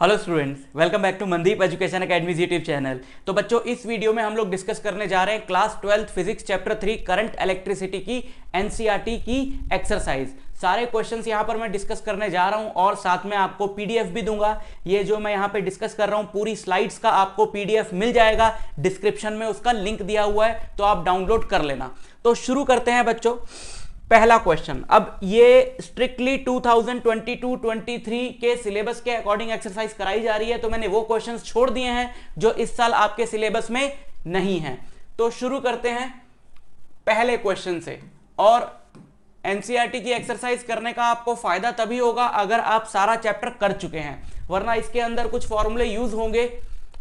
hello students welcome back to Mandeep education academy YouTube channel तो बच्चों इस वीडियो में हम लोग डिस्कस करने जा रहे हैं class twelfth physics chapter three current electricity की एनसीईआरटी e की एक्सरसाइज सारे क्वेश्चंस यहाँ पर मैं डिस्कस करने जा रहा हूँ और साथ में आपको पीडीएफ भी दूंगा ये जो मैं यहाँ पे डिस्कस कर रहा हूँ पूरी स्लाइड्स का आपको पीडीएफ मिल जाएगा डिस्क्रिप्शन में उसका लिंक दिया हुआ है तो आप डाउनलोड कर लेना तो शुरू करते हैं बच्चों पहला क्वेश्चन अब ये स्ट्रिक्टली 2022-23 के सिलेबस के अकॉर्डिंग एक्सरसाइज कराई जा रही है तो मैंने वो क्वेश्चंस छोड़ दिए हैं जो इस साल आपके सिलेबस में नहीं है तो शुरू करते हैं पहले क्वेश्चन से और एनसीईआरटी e की एक्सरसाइज करने का आपको फायदा तभी होगा अगर आप सारा चैप्टर कर चुके हैं वरना इसके अंदर कुछ फॉर्मूले यूज होंगे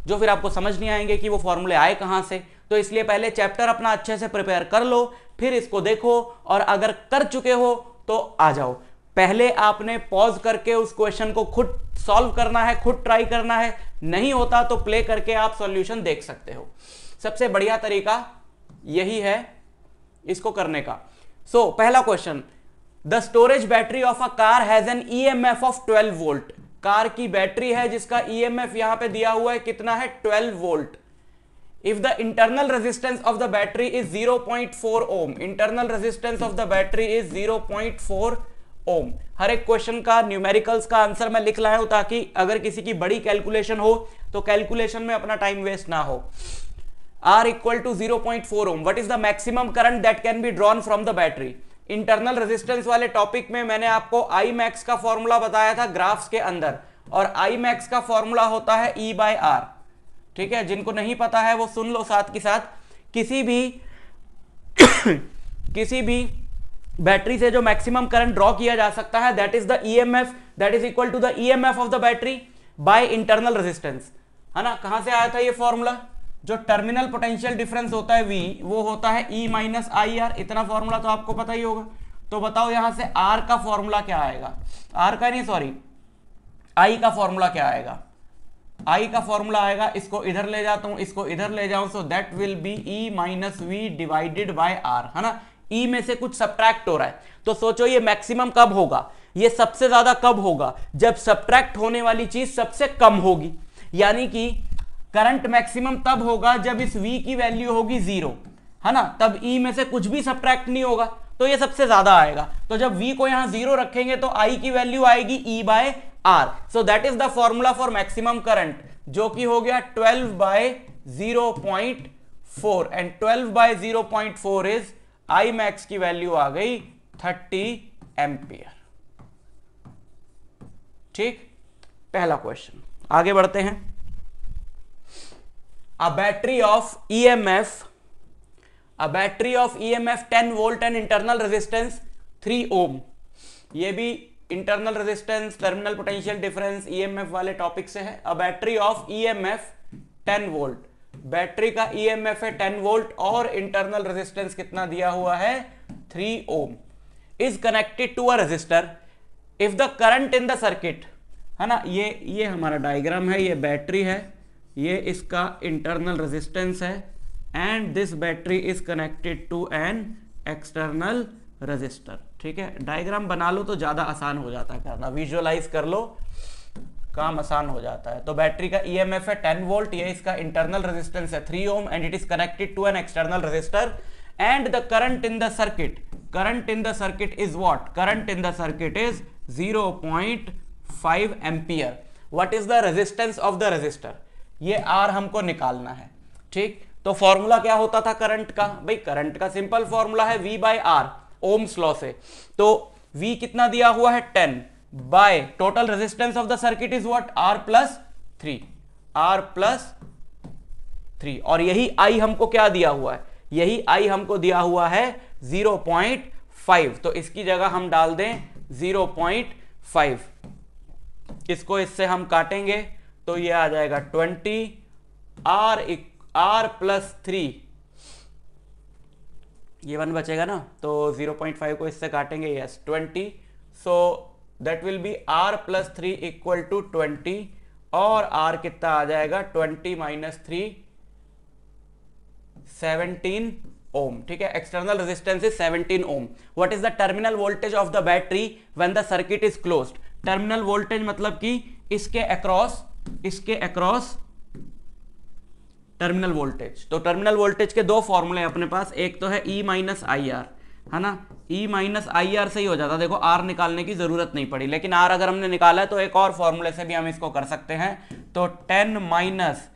जो फिर आपको समझ नहीं आएंगे कि वो फॉर्मूले आए कहाँ से तो इसलिए पहले चैप्टर अपना अच्छे से प्रिपेयर कर लो फिर इसको देखो और अगर कर चुके हो तो आ जाओ पहले आपने पॉज करके उस क्वेश्चन को खुद सॉल्व करना है खुद ट्राई करना है नहीं होता तो प्ले करके आप सॉल्यूशन देख सकते हो सबसे बढ़िया तरीका यही है इसको करने का सो so, पहला question the storage battery of a car has EMF of 12 volt car की बैटरी है जिसका ई e एफ यहां पर दिया हुआ है कितना है 12 volt if the internal resistance of the battery is 0.4 ohm internal resistance of the battery is 0.4 ohm हर एक क्वेश्चन का न्यूमेरिकल्स का आंसर मैं लिख लाया हूं ताकि अगर किसी की बड़ी कैलकुलेशन हो तो कैलकुलेशन में अपना टाइम वेस्ट ना हो R equal to zero point four ohm what is the maximum current that can be drawn from the battery internal resistance वाले टॉपिक में मैंने आपको आई मैक्स का फॉर्मूला बताया था ग्राफ्स के अंदर और आई मैक्स का फॉर्मूला होता है ई बाय आर ठीक है जिनको नहीं पता है वो सुन लो साथ के साथ किसी भी किसी भी बैटरी से जो मैक्सिमम करंट ड्रॉ किया जा सकता है that is the E M F that is equal to the E M F of the battery by internal resistance है ना कहां से आया था ये फॉर्मूला जो टर्मिनल पोटेंशियल डिफरेंस होता है वी वो होता है ई माइनस आई आर इतना फॉर्मूला तो आपको पता ही होगा तो बताओ यहां से आर का फॉर्मूला क्या आएगा आर का नहीं सॉरी आई का फॉर्मूला क्या आएगा आई का फॉर्मूला आएगा इसको इधर ले जाता हूं इसको इधर ले जाऊं so that will be E minus V divided by R है ना ई e में से कुछ सब्ट्रैक्ट हो रहा है तो सोचो ये मैक्सिमम कब होगा ये सबसे ज्यादा कब होगा जब सब्ट्रैक्ट होने वाली चीज सबसे कम होगी यानी कि करंट मैक्सिमम तब होगा जब इस वी की वैल्यू होगी जीरो है ना तब e में से कुछ भी सब्ट्रैक्ट नहीं होगा तो ये सबसे ज्यादा आएगा तो जब v को यहां जीरो रखेंगे तो i की वैल्यू आएगी e by R so that is the formula for maximum current जो कि हो गया 12 by 0.4 and 12 by 0.4 is I max की वैल्यू आ गई 30 एम्पियर ठीक पहला क्वेश्चन आगे बढ़ते हैं a battery of EMF a battery of EMF 10 volt and internal resistance 3 ohm ये भी internal resistance terminal potential difference EMF वाले टॉपिक से है a battery of EMF 10 volt battery का ईएमएफ e है 10 वोल्ट और इंटरनल रेजिस्टेंस कितना दिया हुआ है 3 ohm is connected to a resistor if the current in the circuit है ना ये ये हमारा डायग्राम है ये बैटरी है ये इसका इंटरनल रेजिस्टेंस है and this battery is connected to an external resistor ठीक है डायग्राम बना लो तो ज़्यादा आसान हो जाता है करना विजुअलाइज कर लो काम आसान हो जाता है तो बैटरी का ई e है टेन वोल्ट ये इसका इंटरनल रेजिस्टेंस है three ohm and it is connected to an external resistor and the current in the circuit current in the circuit is what current in the circuit is 0.5 ampere what is the resistance of the resistor ये R हमको निकालना है ठीक तो formula क्या होता था current का भाई करंट का सिंपल फॉर्मूला है V by R ohm's law से तो वी कितना दिया हुआ है ten by total resistance of the circuit is what R plus three R plus three और यही आई हमको क्या दिया हुआ है यही आई हमको दिया हुआ है जीरो पॉइंट फाइव तो इसकी जगह हम डाल दें जीरो पॉइंट फाइव इसको इससे हम काटेंगे तो ये आ जाएगा twenty R R plus three ये वन बचेगा ना तो 0.5 को इससे काटेंगे yes 20 so that will be R plus three equal to twenty और आर कितना आ जाएगा twenty minus three seventeen ohm ठीक है external resistance is 17 ohm what is the terminal voltage of the battery when the circuit is closed terminal voltage मतलब कि इसके across इसके अक्रॉस टर्मिनल वोल्टेज तो टर्मिनल वोल्टेज के दो फॉर्मूले हैं अपने पास एक तो है ई माइनस आई आर है ना ई माइनस आई आर से ही हो जाता देखो आर निकालने की जरूरत नहीं पड़ी लेकिन आर अगर हमने निकाला है तो एक और फॉर्मूले से भी हम इसको कर सकते हैं तो ten minus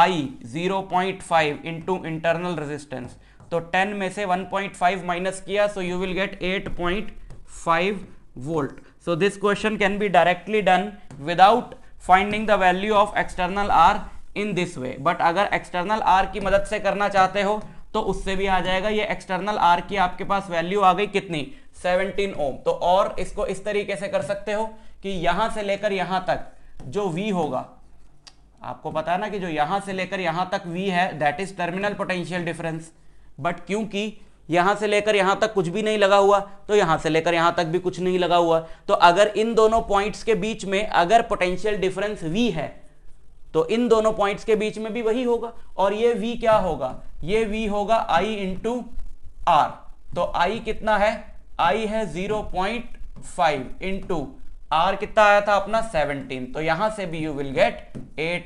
I zero point five into internal resistance तो टेन में से वन पॉइंट फाइव माइनस किया so you will get eight point five volt so this question can be directly done without finding the value of external R in this way but अगर external R की मदद से करना चाहते हो तो उससे भी आ जाएगा ये एक्सटर्नल आर की आपके पास वैल्यू आ गई कितनी 17 ओम तो और इसको इस तरीके से कर सकते हो कि यहां से लेकर यहां तक जो वी होगा आपको पता है ना कि जो यहां से लेकर यहां तक वी है that is terminal potential difference but क्योंकि यहां से लेकर यहां तक कुछ भी नहीं लगा हुआ तो यहां से लेकर यहां तक भी कुछ नहीं लगा हुआ तो अगर इन दोनों पॉइंट्स के बीच में अगर पोटेंशियल डिफरेंस वी है तो इन दोनों पॉइंट्स के बीच में भी वही होगा और ये v क्या होगा ये v होगा i इंटू आर तो i कितना है i है 0.5 पॉइंट फाइव इंटू आर कितना आया था अपना 17 तो यहां से भी यू विल गेट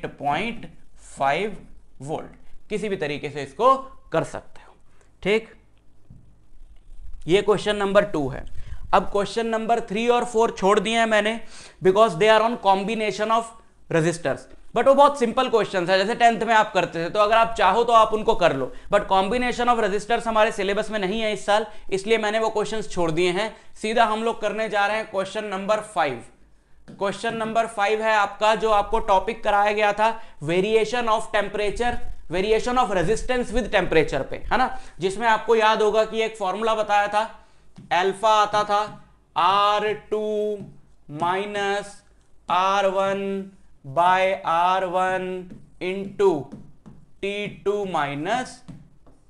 8.5 वोल्ट किसी भी तरीके से इसको कर सकते हो ठीक ये क्वेश्चन नंबर टू है अब क्वेश्चन नंबर थ्री और फोर छोड़ दिए हैं मैंने because they are on combination of resistors but वो बहुत सिंपल क्वेश्चन है जैसे टेंथ में आप करते थे तो अगर आप चाहो तो आप उनको कर लो बट कॉम्बिनेशन ऑफ रजिस्टर्स हमारे सिलेबस में नहीं है इस साल इसलिए मैंने वो क्वेश्चन छोड़ दिए हैं सीधा हम लोग करने जा रहे हैं question number five question number five है आपका जो आपको टॉपिक कराया गया था variation of temperature variation of resistance with temperature पे है ना जिसमें आपको याद होगा कि एक फॉर्मूला बताया था एल्फा आता था R two minus R one by R one into T two minus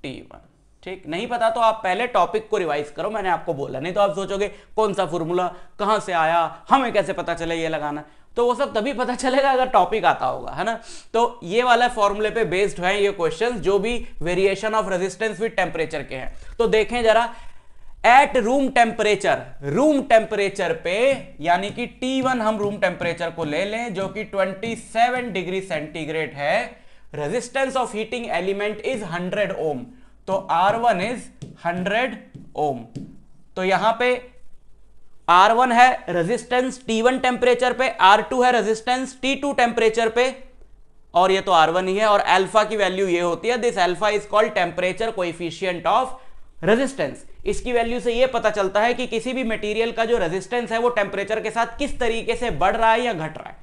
T one ठीक नहीं पता तो आप पहले टॉपिक को रिवाइज करो मैंने आपको बोला नहीं तो आप सोचोगे कौन सा फॉर्मूला कहां से आया हमें कैसे पता चले ये लगाना तो वो सब तभी पता चलेगा अगर टॉपिक आता होगा है ना तो ये वाला फॉर्मूले पे बेस्ड है ये क्वेश्चंस जो भी variation of resistance with temperature के हैं तो देखें जरा at room temperature room temperature पे यानी कि T1 हम रूम टेम्परेचर को ले लें जो कि 27 डिग्री सेंटीग्रेड है resistance of heating element is 100 ohm तो R1 इज 100 ओम तो यहां पे R1 है रेजिस्टेंस T1 टेम्परेचर पे R2 है रेजिस्टेंस T2 टेम्परेचर पे और ये तो R1 ही है और अल्फा की वैल्यू ये होती है this alpha is called temperature coefficient of resistance इसकी वैल्यू से यह पता चलता है कि किसी भी मटेरियल का जो रेजिस्टेंस है वो टेम्परेचर के साथ किस तरीके से बढ़ रहा है या घट रहा है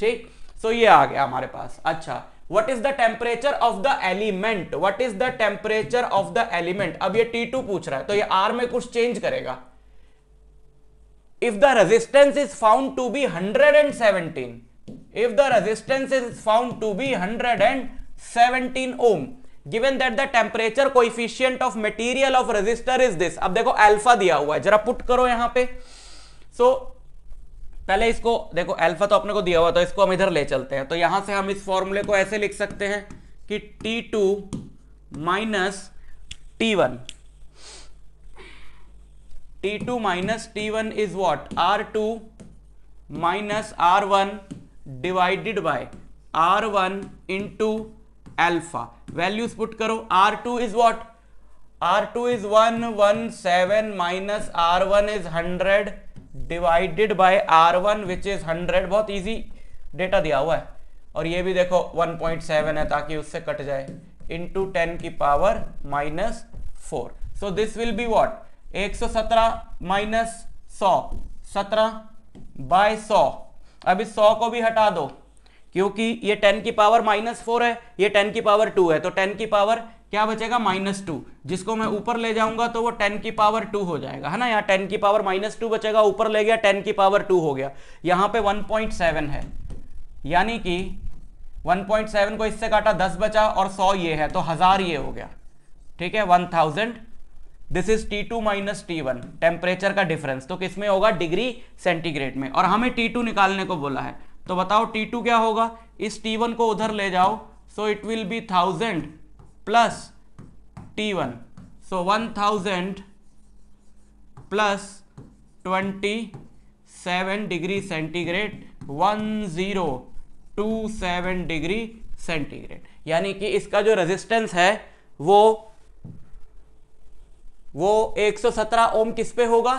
ठीक सो so ये आ गया हमारे पास अच्छा what is the temperature of the element what is the temperature of the element अब ये टी टू पूछ रहा है तो ये आर में कुछ चेंज करेगा if the resistance is found to be hundred and seventeen if the resistance is found to be hundred and ohm given that the temperature coefficient of material of resistor is this अब देखो alpha दिया हुआ है जरा put करो यहां पे सो so, पहले इसको देखो एल्फा तो अपने को दिया हुआ तो इसको हम इधर ले चलते हैं तो यहां से हम इस फॉर्मूले को ऐसे लिख सकते हैं कि T two minus T one T two minus T one is what R two minus R one divided by R one into alpha values put करो R two is what R two is one one seven minus R one is hundred divided by R one which is hundred बहुत easy data दिया हुआ है और ये भी देखो one point seven है ताकि उससे कट जाए इंटू टेन की power minus four so this will be what एक सौ सत्रह माइनस सौ सत्रह बाय सौ अब इस सौ को भी हटा दो क्योंकि ये टेन की पावर माइनस फोर है ये टेन की पावर टू है तो टेन की पावर क्या बचेगा माइनस टू जिसको मैं ऊपर ले जाऊंगा तो वो टेन की पावर टू हो जाएगा है ना यहाँ टेन की पावर माइनस टू बचेगा ऊपर ले गया टेन की पावर टू हो गया यहाँ पे वन पॉइंट सेवन है यानी कि वन पॉइंट सेवन को इससे काटा दस बचा और सौ ये है तो हजार ये हो गया ठीक है one thousand this is T two minus T one temperature का डिफरेंस तो किसमें होगा डिग्री सेंटीग्रेड में और हमें टी टू निकालने को बोला है तो बताओ टी टू क्या होगा इस टी वन को उधर ले जाओ so it will be thousand plus T one so one thousand plus twenty seven degree centigrade one zero two seven degree centigrade यानी कि इसका जो रेजिस्टेंस है वो वो 117 ओम किस पे होगा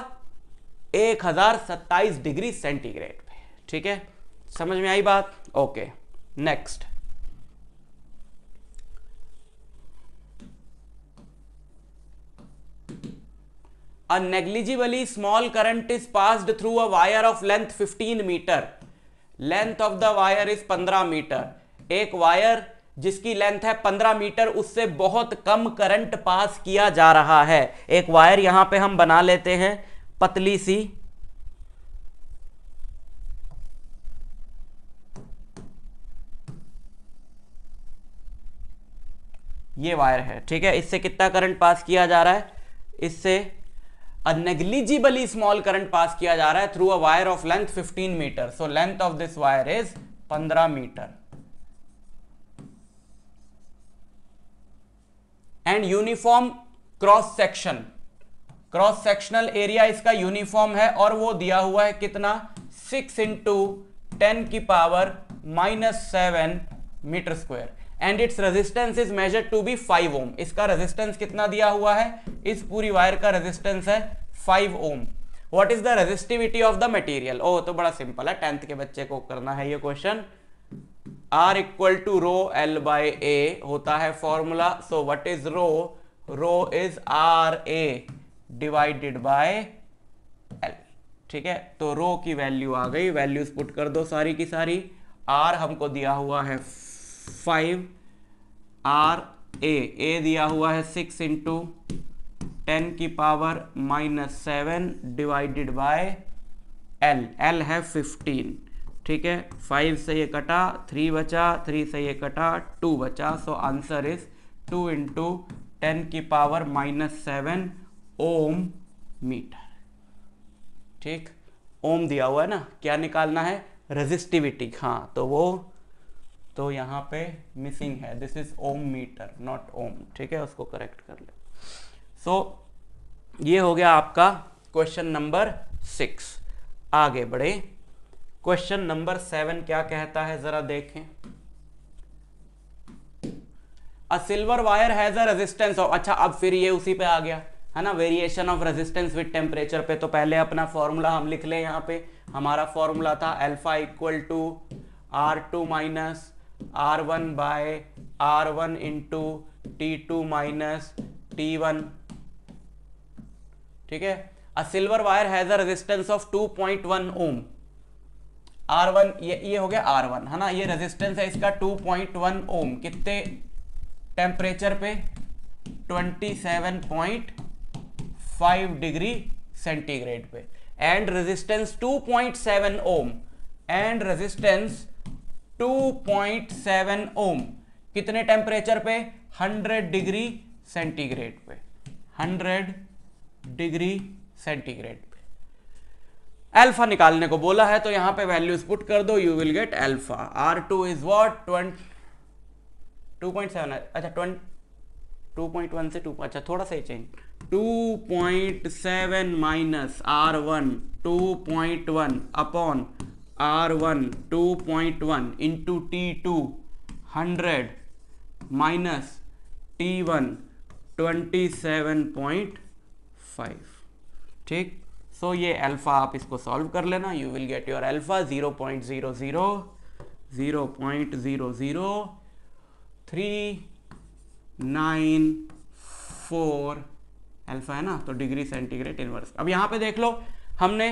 सत्ताईस डिग्री सेंटीग्रेड पे ठीक है समझ में आई बात okay next negligibly small current is pass through a wire of length 15 metre length of the wire is 15 metre एक वायर जिसकी लेंथ है 15 मीटर उससे बहुत कम करंट पास किया जा रहा है एक वायर यहां पे हम बना लेते हैं पतली सी ये वायर है ठीक है इससे कितना करंट पास किया जा रहा है इससे नेग्लिजिबली स्मॉल करंट पास किया जा रहा है through a wire of length 15 metre so length of this wire is 15 metre and uniform cross section cross sectional area इसका यूनिफॉर्म है और वो दिया हुआ है कितना सिक्स इंटू टेन की power minus seven metre square and its resistance is measure to be five ohm इसका रेजिस्टेंस कितना दिया हुआ है इस पूरी वायर का रेजिस्टेंस है five ohm what is the resistivity of the material ओ तो बड़ा सिंपल है टेंथ के बच्चे को करना है ये question R equal to rho L by A होता है formula so what is rho rho is R A divided by L ठीक है तो रो की वैल्यू आ गई वैल्यूज पुट कर दो सारी की सारी आर हमको दिया हुआ है फाइव आर ए ए दिया हुआ है सिक्स इंटू टेन की power minus seven divided by L L है फिफ्टीन ठीक है फाइव से ये कटा थ्री बचा थ्री से ये कटा टू बचा so answer is two into ten की power minus seven ohm metre ठीक ओम दिया हुआ है ना क्या निकालना है रेजिस्टिविटी हाँ तो वो तो यहाँ पे मिसिंग है this is ohm metre not ohm ठीक है उसको करेक्ट कर ले सो so, ये हो गया आपका क्वेश्चन नंबर सिक्स आगे बढ़े क्वेश्चन नंबर सेवन क्या कहता है जरा देखें a silver wire has a resistance of अच्छा अब फिर ये उसी पे आ गया है ना variation of resistance with temperature पे तो पहले अपना फॉर्मूला हम लिख लें यहां पे हमारा फॉर्मूला था alpha equal to R two minus R one by R one into T two minus T one ठीक है a silver wire has a resistance of 2.1 point one ohm R one ये ये हो गया आर वन है ना ये resistance है इसका 2.1 पॉइंट वन ओम कितने टेम्परेचर पे 27.5 डिग्री सेंटीग्रेड पे and resistance 2.7 ohm and resistance 2.7 ohm कितने टेम्परेचर पे 100 डिग्री सेंटीग्रेड पे 100 डिग्री सेंटीग्रेड पे अल्फा निकालने को बोला है तो यहां पे वैल्यूज पुट कर दो you will get alpha R two is what twenty two point seven अच्छा ट्वेंट टू पॉइंट वन से टू अच्छा थोड़ा सा ही change 2.7 minus R one two point one upon R one two point one into T two hundred minus T one twenty seven point five ठीक so ये alpha आप इसको solve कर लेना you will get your alpha zero point zero zero zero point zero zero three nine four alpha है ना तो degree centigrade inverse अब यहाँ पे देख लो हमने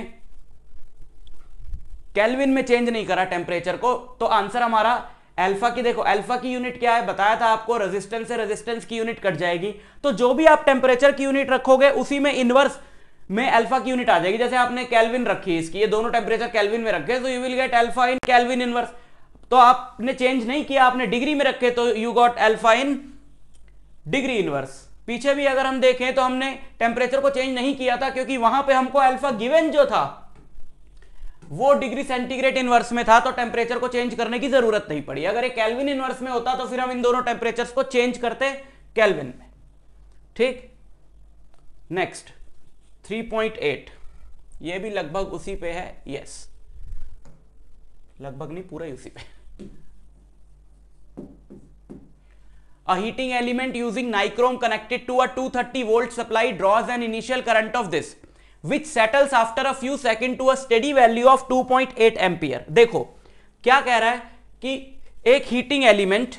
कैलविन में चेंज नहीं करा टेम्परेचर को तो आंसर हमारा अल्फा की देखो अल्फा की यूनिट क्या है बताया था आपको रेजिस्टेंस से रेजिस्टेंस की यूनिट कट जाएगी तो जो भी आप टेम्परेचर की यूनिट रखोगे उसी में इनवर्स में अल्फा की यूनिट आ जाएगी जैसे आपने कैलविन रखी इसकी ये दोनों टेम्परेचर तो कैलविन में रखे तो you will get alpha in kelvin inverse तो आपने चेंज नहीं किया आपने डिग्री में रखे तो you got alpha in degree inverse पीछे भी अगर हम देखें तो हमने टेम्परेचर को चेंज नहीं किया था क्योंकि वहां पे हमको अल्फा गिवन जो था वो डिग्री सेंटीग्रेड इनवर्स में था तो टेम्परेचर को चेंज करने की जरूरत नहीं पड़ी अगर एक कैलविन इनवर्स में होता तो फिर हम इन दोनों टेम्परेचर को चेंज करते कैलविन में ठीक नेक्स्ट 3.8 ये भी लगभग उसी पे है यस लगभग नहीं पूरा उसी पे heating element using nichrome connected to a a 230 volt supply draws an initial current of this which settles after a few second to a steady value of 2.8 point ampere देखो क्या कह रहा है कि एक हीटिंग एलिमेंट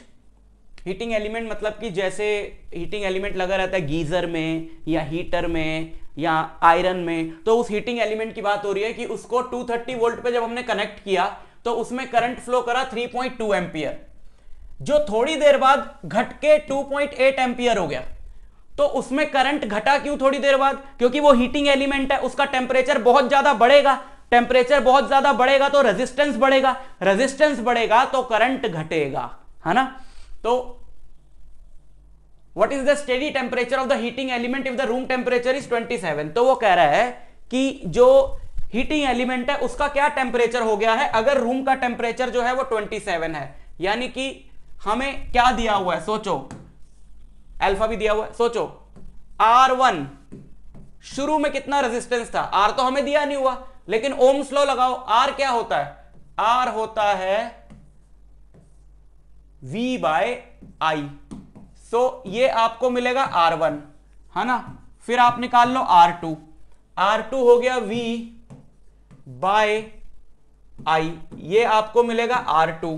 हीटिंग एलिमेंट मतलब कि जैसे हीटिंग एलिमेंट लगा रहता है गीजर में या हीटर में या आयरन में तो उस हीटिंग एलिमेंट की बात हो रही है कि उसको 230 वोल्ट पे जब हमने कनेक्ट किया तो उसमें करंट फ्लो करा 3.2 एम्पियर जो थोड़ी देर बाद घटके 2.8 एम्पियर हो गया तो उसमें करंट घटा क्यों थोड़ी देर बाद क्योंकि वो हीटिंग एलिमेंट है उसका टेम्परेचर बहुत ज्यादा बढ़ेगा टेम्परेचर बहुत ज्यादा बढ़ेगा तो रेजिस्टेंस बढ़ेगा रेजिस्टेंस बढ़ेगा तो करंट घटेगा है ना तो what is the steady temperature of the heating element if the room temperature is 27 तो वो कह रहा है कि जो हीटिंग एलिमेंट है उसका क्या टेम्परेचर हो गया है अगर रूम का टेम्परेचर जो है वो सेवन है यानी कि हमें क्या दिया हुआ है सोचो अल्फा भी दिया हुआ है सोचो आर वन शुरू में कितना रेजिस्टेंस था आर तो हमें दिया नहीं हुआ लेकिन ओम स्लो लगाओ आर क्या होता है आर होता है वी बाय आई सो ये आपको मिलेगा आर वन है ना फिर आप निकाल लो आर टू आर टू हो गया वी बाय आई ये आपको मिलेगा आर टू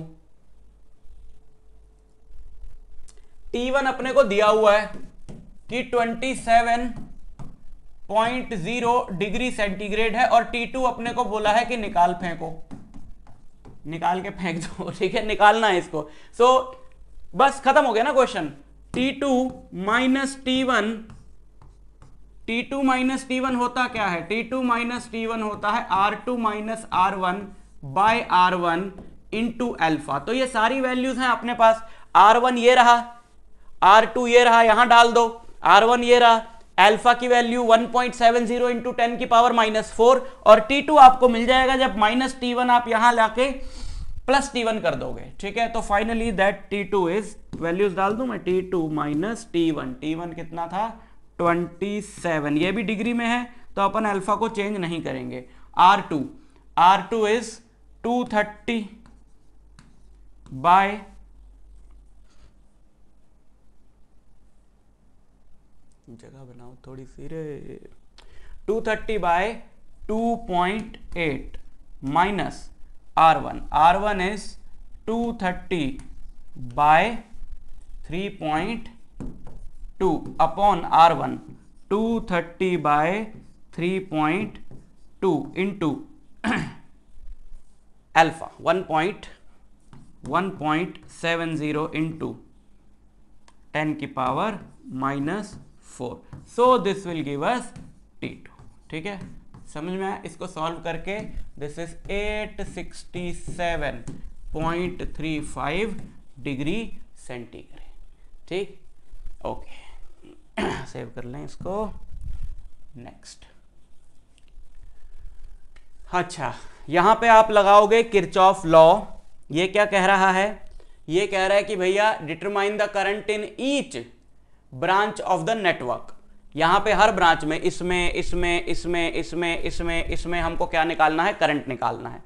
टी वन अपने को दिया हुआ है कि 27.0 डिग्री सेंटीग्रेड है और टी टू अपने को बोला है कि निकाल फेंको निकाल के फेंक दो ठीक है निकालना है इसको सो so, बस खत्म हो गया ना question T two minus T one T two minus T one होता क्या है T two minus T one होता है R two minus R one by R one into alpha तो ये सारी वैल्यूज हैं अपने पास आर वन ये रहा आर टू ये रहा यहां डाल दो आर वन ये रहा एल्फा की value 1.70 point seven zero into ten की पावर माइनस फोर और टी टू आपको मिल जाएगा जब माइनस टी वन आप यहां लाके प्लस टी वन कर दोगे ठीक है तो finally that T two is values डाल दू मैं T two minus T one T one कितना था ट्वेंटी सेवन ये भी डिग्री में है तो अपन अल्फा को चेंज नहीं करेंगे R two R two is two thirty by थोड़ी सी रे two thirty by two point eight minus R one R one is two thirty by three point two upon R one two thirty by three point two into alpha one point one point seven zero into ten की power minus four so this will give us T two ठीक है समझ में आया इसको solve करके this is eight sixty seven point three five degree centigrade ठीक okay save कर लें इसको नेक्स्ट अच्छा यहां पे आप लगाओगे किरचॉफ लॉ ये क्या कह रहा है ये कह रहा है कि भैया determine the current in each branch of the network यहां पे हर ब्रांच में इसमें इसमें इसमें इसमें इसमें इसमें हमको क्या निकालना है करंट निकालना है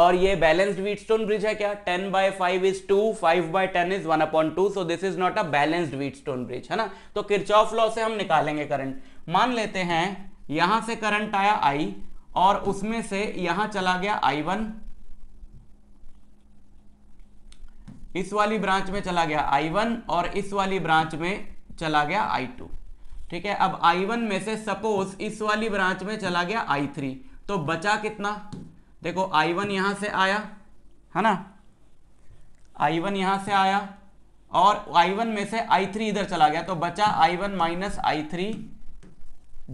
और ये बैलेंस्ड व्हीटस्टोन ब्रिज है क्या ten by five is two five by ten is one upon two so this is not a balanced Wheatstone bridge है ना तो किरचॉफ लॉ से हम निकालेंगे करंट मान लेते हैं यहां से करंट आया आई और उसमें से यहां चला गया आई वन इस वाली ब्रांच में चला गया आई वन और इस वाली ब्रांच में चला गया आई टू ठीक है अब आई वन में से सपोज इस वाली ब्रांच में चला गया आई थ्री तो बचा कितना देखो आई वन यहां से आया है ना आई वन यहां से आया और आई वन में से आई थ्री इधर चला गया तो बचा I one minus I three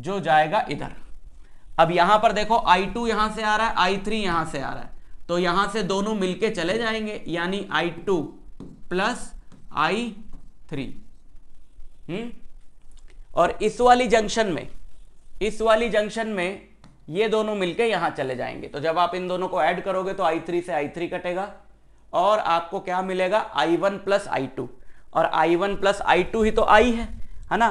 जो जाएगा इधर अब यहां पर देखो आई टू यहां से आ रहा है आई थ्री यहां से आ रहा है तो यहां से दोनों मिलके चले जाएंगे यानी I two plus I three हम्म और इस वाली जंक्शन में इस वाली जंक्शन में ये दोनों मिलके यहां चले जाएंगे तो जब आप इन दोनों को ऐड करोगे तो I3 से I3 कटेगा और आपको क्या मिलेगा I1 वन प्लस आई और I1 वन प्लस आई ही तो I है है ना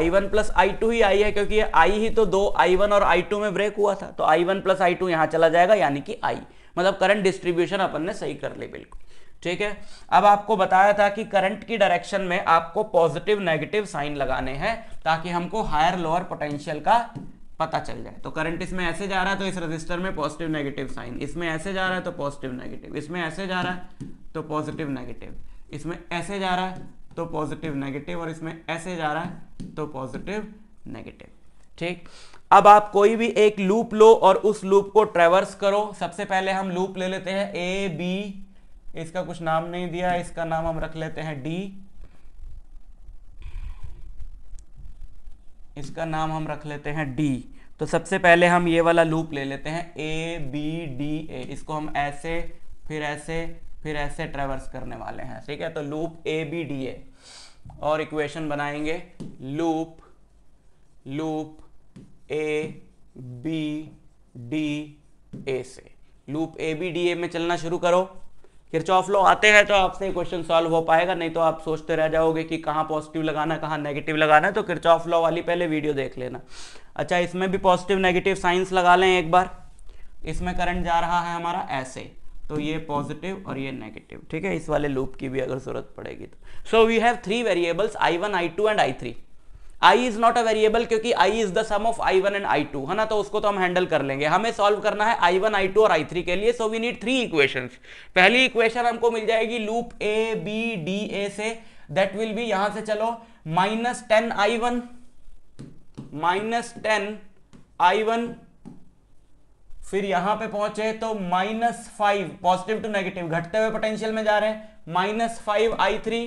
I1 वन प्लस आई ही I है क्योंकि ये I ही तो दो I1 और I2 में ब्रेक हुआ था तो I1 वन प्लस आई यहां चला जाएगा यानी कि I मतलब करंट डिस्ट्रीब्यूशन अपन ने सही कर ली बिल्कुल ठीक है अब आपको बताया था कि करंट की डायरेक्शन में आपको पॉजिटिव नेगेटिव साइन लगाने हैं ताकि हमको हायर लोअर पोटेंशियल का पता चल जाए तो करंट इसमें ऐसे जा रहा है तो इस रजिस्टर में पॉजिटिव नेगेटिव साइन इसमें ऐसे जा रहा है तो पॉजिटिव नेगेटिव इसमें ऐसे जा रहा है तो पॉजिटिव नेगेटिव इसमें ऐसे जा रहा है तो पॉजिटिव नेगेटिव और इसमें ऐसे जा रहा है तो पॉजिटिव नेगेटिव ठीक अब आप कोई भी एक लूप लो और उस लूप को ट्रेवर्स करो सबसे पहले हम लूप ले लेते हैं ए बी इसका कुछ नाम नहीं दिया इसका नाम हम रख लेते हैं डी इसका नाम हम रख लेते हैं डी तो सबसे पहले हम ये वाला लूप ले लेते हैं ए बी डी ए इसको हम ऐसे फिर ऐसे फिर ऐसे ट्रेवर्स करने वाले हैं ठीक है तो loop A B D A और इक्वेशन बनाएंगे loop loop A B D A से loop A B D A में चलना शुरू करो किरचॉफ लॉ आते हैं तो आपसे क्वेश्चन सॉल्व हो पाएगा नहीं तो आप सोचते रह जाओगे कि कहाँ पॉजिटिव लगाना कहाँ नेगेटिव लगाना है तो किरचॉफ लॉ वाली पहले वीडियो देख लेना अच्छा इसमें भी पॉजिटिव नेगेटिव साइंस लगा लें एक बार इसमें करंट जा रहा है हमारा ऐसे तो ये पॉजिटिव और ये नेगेटिव ठीक है इस वाले लूप की भी अगर जरूरत पड़ेगी तो so we have three variables I one I two and I three I is not a variable क्योंकि I is the sum of I one and I two है ना तो उसको तो हम हैंडल कर लेंगे हमें सॉल्व करना है आई वन आई टू और आई थ्री के लिए so we need three equation पहली इक्वेशन हमको मिल जाएगी loop A B D A से दैट विल बी यहां से चलो minus ten I one minus ten I one फिर यहां पे पहुंचे तो minus five positive to negative घटते हुए पोटेंशियल में जा रहे हैं माइनस फाइव आई थ्री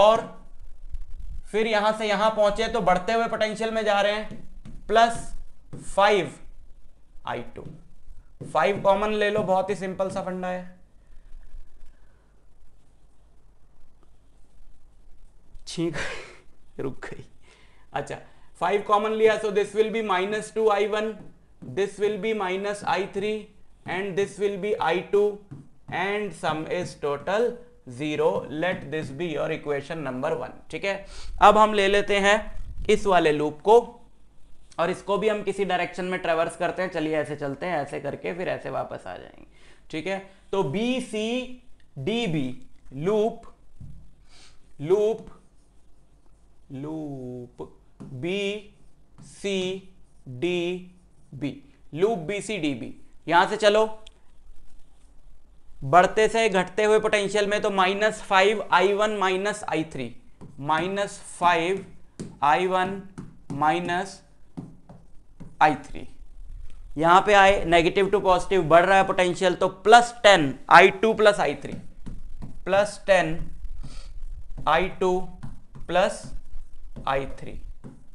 और फिर यहां से यहां पहुंचे तो बढ़ते हुए पोटेंशियल में जा रहे हैं plus five I two five common ले लो बहुत ही सिंपल सा फंडा है ठीक रुक गई अच्छा फाइव कॉमन लिया so this will be minus two I one this will be minus I three and this will be I two and sum is total zero let this be your equation number one ठीक है अब हम ले लेते हैं इस वाले loop को और इसको भी हम किसी डायरेक्शन में ट्रेवर्स करते हैं चलिए ऐसे चलते हैं ऐसे करके फिर ऐसे वापस आ जाएंगे ठीक है तो B C D B loop loop loop B C D B loop B C D B यहां से चलो बढ़ते से घटते हुए पोटेंशियल में तो minus five I one minus I three minus five I one minus I three यहां पे आए नेगेटिव टू पॉजिटिव बढ़ रहा है पोटेंशियल तो plus ten I two plus I three plus ten I two plus I three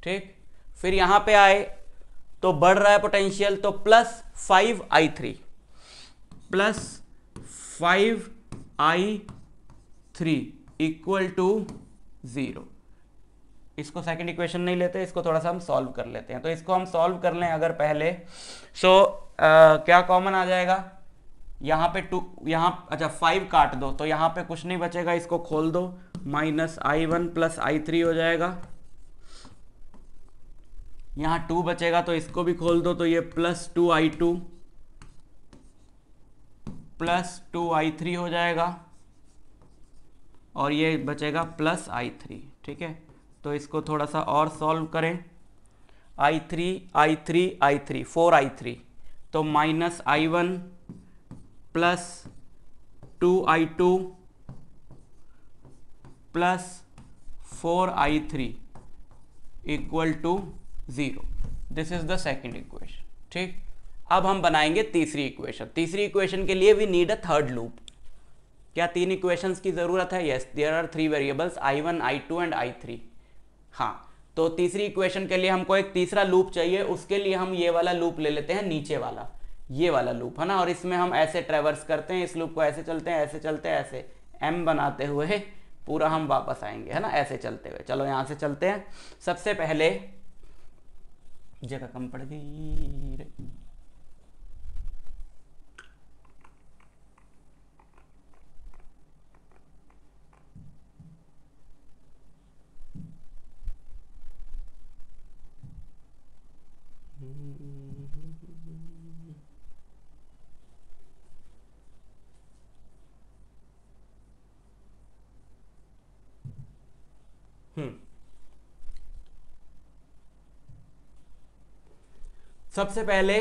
ठीक फिर यहां पे आए तो बढ़ रहा है पोटेंशियल तो plus five I three plus five I three equal to zero इसको सेकंड इक्वेशन नहीं लेते इसको थोड़ा सा हम सॉल्व कर लेते हैं तो इसको हम सॉल्व कर लें अगर पहले सो so, क्या कॉमन आ जाएगा यहाँ पे टू यहाँ अच्छा फाइव काट दो तो यहाँ पे कुछ नहीं बचेगा इसको खोल दो minus I one plus I three हो जाएगा यहाँ टू बचेगा तो इसको भी खोल दो तो ये plus two I two plus two I three हो जाएगा और ये बचेगा प्लस आई थ्री ठीक है तो इसको थोड़ा सा और सॉल्व करें I three I three I three four I three तो minus I one plus two I two plus four I three equal to zero this is the second equation ठीक अब हम बनाएंगे तीसरी इक्वेशन तीसरी इक्वेशन के लिए we need a third loop क्या तीन इक्वेशन की ज़रूरत है yes there are three variables I one I two and I three हाँ तो तीसरी इक्वेशन के लिए हमको एक तीसरा लूप चाहिए उसके लिए हम ये वाला लूप ले लेते हैं नीचे वाला ये वाला लूप है ना और इसमें हम ऐसे ट्रेवर्स करते हैं इस लूप को ऐसे चलते हैं ऐसे चलते हैं ऐसे एम बनाते हुए पूरा हम वापस आएंगे है ना ऐसे चलते हुए चलो यहाँ से चलते हैं सबसे पहले जगह कम पड़ गई सबसे पहले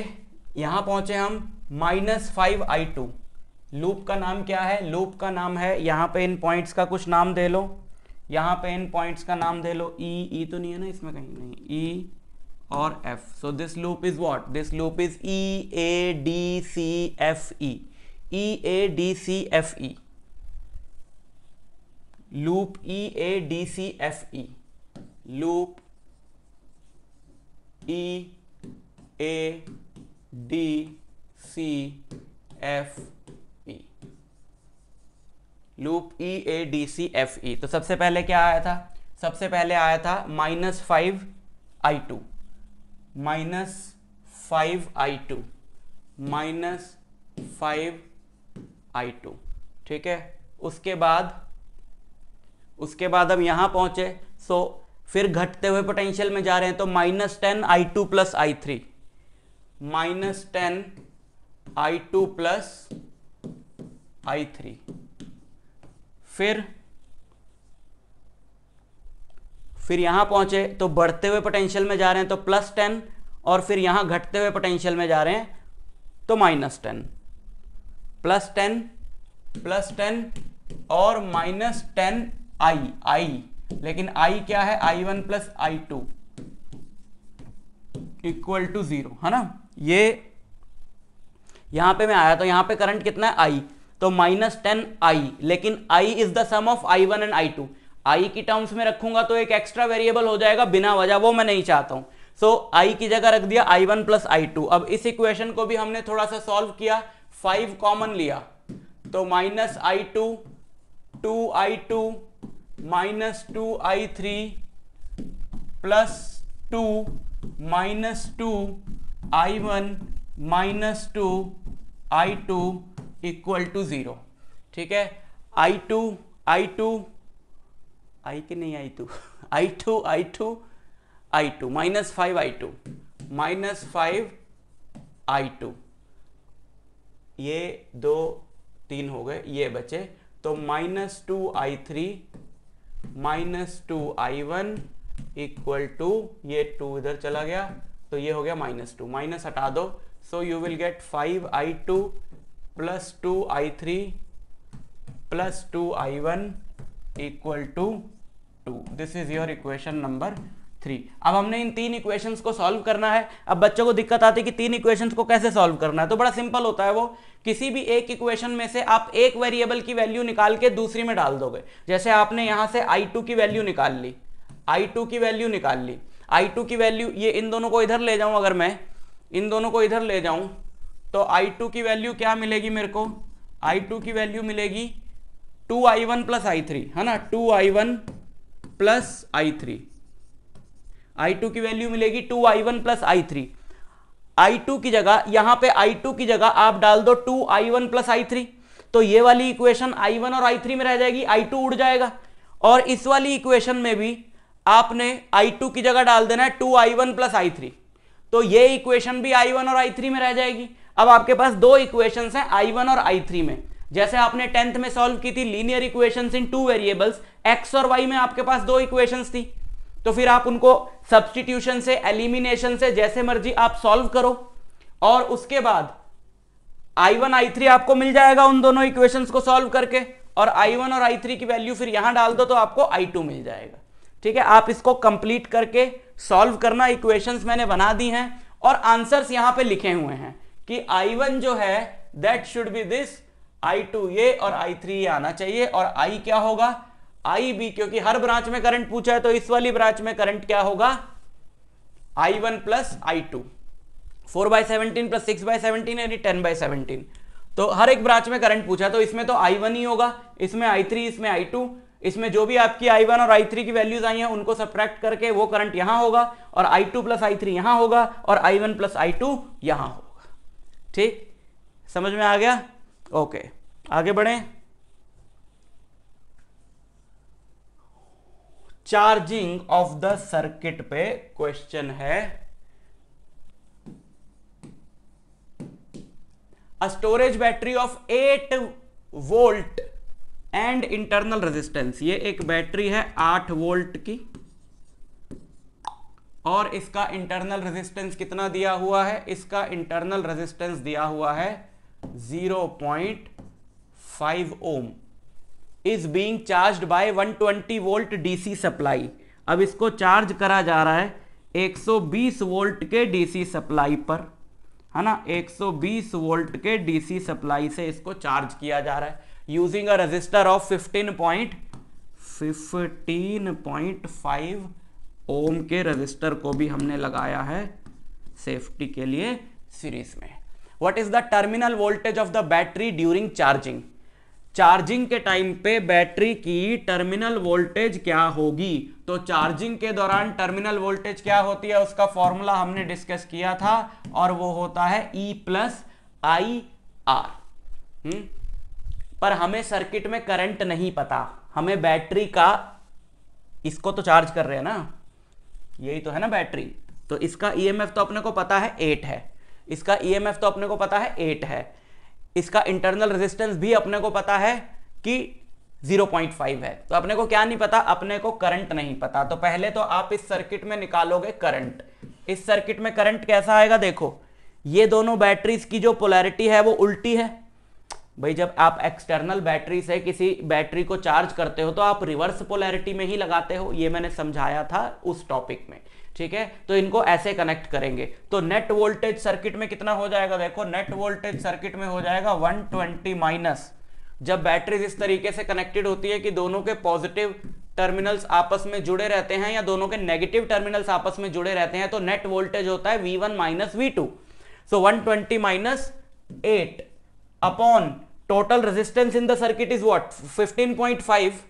यहां पहुंचे हम minus five I two loop का नाम क्या है लूप का नाम है यहां पे इन पॉइंट्स का कुछ नाम दे लो यहां पे इन पॉइंट्स का नाम दे लो ई e, ई e तो नहीं है ना इसमें कहीं नहीं ई e और F so this loop is what this loop is E A D C F E E A D C F E loop E A D C F E loop E A D C F E loop E A D C F E तो सबसे पहले क्या आया था सबसे पहले आया था minus five I two minus five I two minus five I two ठीक है उसके बाद उसके बाद हम यहां पहुंचे सो फिर घटते हुए पोटेंशियल में जा रहे हैं तो minus ten I two plus I three minus ten I two plus I three फिर फिर यहां पहुंचे तो बढ़ते हुए पोटेंशियल में जा रहे हैं तो प्लस टेन और फिर यहां घटते हुए पोटेंशियल में जा रहे हैं तो minus ten plus ten plus ten और माइनस टेन आई आई लेकिन आई क्या है I one plus I two equal to zero है ना ये यहां पे मैं आया तो यहां पे करंट कितना है आई तो माइनस टेन आई लेकिन I is the sum of I one and I two I की टर्म्स में रखूंगा तो एक एक्स्ट्रा वेरिएबल हो जाएगा बिना वजह वो मैं नहीं चाहता हूं सो so, आई की जगह रख दिया I one plus I two अब इस इक्वेशन को भी हमने थोड़ा सा सॉल्व किया फाइव कॉमन लिया तो minus I two two I two minus two I three plus two minus two I one minus two I two equal to zero ठीक है I two I two I के नहीं I two I two I two I two minus five I two minus five I two ये दो तीन हो गए ये बचे तो minus two I three minus two I one equal to ये टू इधर चला गया तो ये हो गया माइनस टू माइनस हटा दो so you will get five I two plus two I three plus two I one equal to two this is your equation number three अब हमने इन तीन इक्वेशंस को सॉल्व करना है अब बच्चों को दिक्कत आती है कि तीन इक्वेशंस को कैसे सॉल्व करना है तो बड़ा सिंपल होता है वो किसी भी एक इक्वेशन में से आप एक वेरिएबल की वैल्यू निकाल के दूसरी में डाल दोगे जैसे आपने यहां से आई टू की वैल्यू निकाल ली आई टू की वैल्यू निकाल ली आई टू की वैल्यू ये इन दोनों को इधर ले जाऊं अगर मैं इन दोनों को इधर ले जाऊं तो आई टू की वैल्यू क्या मिलेगी मेरे को आई टू की वैल्यू मिलेगी two I one plus I three है ना two I one plus I three I two की वैल्यू मिलेगी two I one plus I three I two की जगह यहां पे आई टू की जगह आप डाल दो two I one plus I three तो ये वाली इक्वेशन आई वन और आई थ्री में रह जाएगी आई टू उड़ जाएगा और इस वाली इक्वेशन में भी आपने I2 की जगह डाल देना है two I one plus I three तो ये इक्वेशन भी I1 और I3 में रह जाएगी अब आपके पास दो इक्वेशन हैं I1 और I3 में जैसे आपने टेंथ में सॉल्व की थी linear equation in two variables X और Y में आपके पास दो इक्वेशन थी तो फिर आप उनको सब्सटीट्यूशन से एलिमिनेशन से जैसे मर्जी आप सॉल्व करो और उसके बाद I1, I3 आपको मिल जाएगा उन दोनों इक्वेशंस को सॉल्व करके और I1 और I3 की वैल्यू फिर यहां डाल दो तो आपको I2 मिल जाएगा ठीक है आप इसको कंप्लीट करके सॉल्व करना इक्वेशंस मैंने बना दी हैं और आंसर्स यहां पे लिखे हुए हैं कि I1 जो है that should be this I2 ये और I3 ये आना चाहिए और I क्या होगा आई बी क्योंकि हर ब्रांच में करंट पूछा है तो इस वाली ब्रांच में करंट क्या होगा I one plus I two four by seventeen plus six by seventeen यानी टेन बाय सेवनटीन तो हर एक ब्रांच में करंट पूछा तो इसमें तो आई वन ही होगा इसमें आई थ्री इसमें आई टू इसमें जो भी आपकी आई वन और आई थ्री की वैल्यूज आई हैं उनको सब्ट्रैक्ट करके वो करंट यहां होगा और I two plus I three यहां होगा और I one plus I two यहां होगा ठीक समझ में आ गया ओके आगे बढ़े चार्जिंग ऑफ द सर्किट पे क्वेश्चन है storage battery of eight volt and internal resistance ये एक बैटरी है आठ वोल्ट की और इसका इंटरनल रेजिस्टेंस कितना दिया हुआ है इसका इंटरनल रेजिस्टेंस दिया हुआ है 0.5 ohm is being charged by 120 volt DC supply अब इसको चार्ज करा जा रहा है 120 वोल्ट के डीसी सप्लाई पर है ना 120 वोल्ट के डीसी सप्लाई से इसको चार्ज किया जा रहा है using a resistor of 15 point 15.5 ohm के रजिस्टर को भी हमने लगाया है सेफ्टी के लिए सीरीज में what is the terminal voltage of the battery during charging charging के टाइम पे बैटरी की टर्मिनल वोल्टेज क्या होगी तो चार्जिंग के दौरान टर्मिनल वोल्टेज क्या होती है उसका फॉर्मूला हमने डिस्कस किया था और वो होता है ई प्लस आई आर पर हमें सर्किट में करंट नहीं पता हमें बैटरी का इसको तो चार्ज कर रहे हैं ना यही तो है ना बैटरी तो इसका ईएमएफ e तो अपने को पता है एट है इसका ईएमएफ e तो अपने को पता है एट है इसका इंटरनल रेजिस्टेंस भी अपने को पता है कि 0.5 है तो अपने को क्या नहीं पता अपने को करंट नहीं पता तो पहले तो आप इस सर्किट में निकालोगे करंट इस सर्किट में करंट कैसा आएगा देखो ये दोनों बैटरीज की जो पोलैरिटी है वो उल्टी है भाई जब आप एक्सटर्नल बैटरी से किसी बैटरी को चार्ज करते हो तो आप रिवर्स पोलैरिटी में ही लगाते हो ये मैंने समझाया था उस टॉपिक में ठीक है तो इनको ऐसे कनेक्ट करेंगे तो नेट वोल्टेज सर्किट में कितना हो जाएगा देखो नेट वोल्टेज सर्किट में हो जाएगा 120 माइनस जब बैटरीज इस तरीके से कनेक्टेड होती है कि दोनों के पॉजिटिव टर्मिनल्स आपस में जुड़े रहते हैं या दोनों के नेगेटिव टर्मिनल्स आपस में जुड़े रहते हैं तो नेट वोल्टेज होता है V one minus V two so one twenty minus eight the circuit is what fifteen point five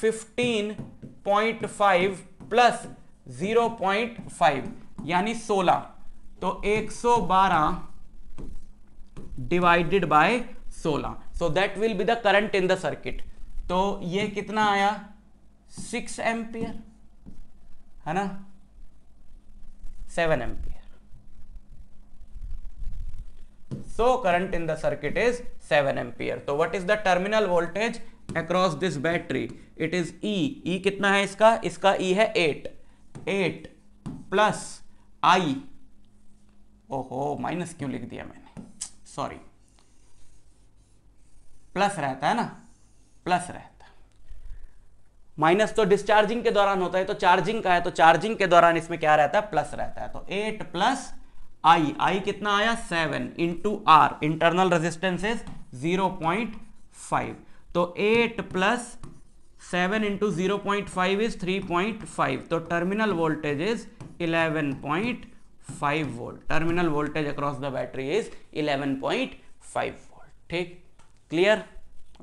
fifteen 15.5 15.5 plus 0.5 यानी 16 तो 112 divided by 16 so that will be the current in the circuit तो ये कितना आया 6 ampere है ना 7 ampere so current in the circuit is 7 ampere so what is the terminal voltage across this battery it is e e kitna hai iska iska e hai 8 8 plus i ओहो minus क्यों likh diya maine sorry plus रहता है ना plus रहता minus तो discharging के दौरान होता है तो चार्जिंग का है तो चार्जिंग के दौरान इसमें क्या रहता है प्लस रहता है तो एट प्लस आई आई कितना आया seven into R internal resistance is zero point five तो eight plus seven into zero point five is three point five तो terminal voltage is eleven point five volt terminal voltage across the battery is eleven point five volt ठीक clear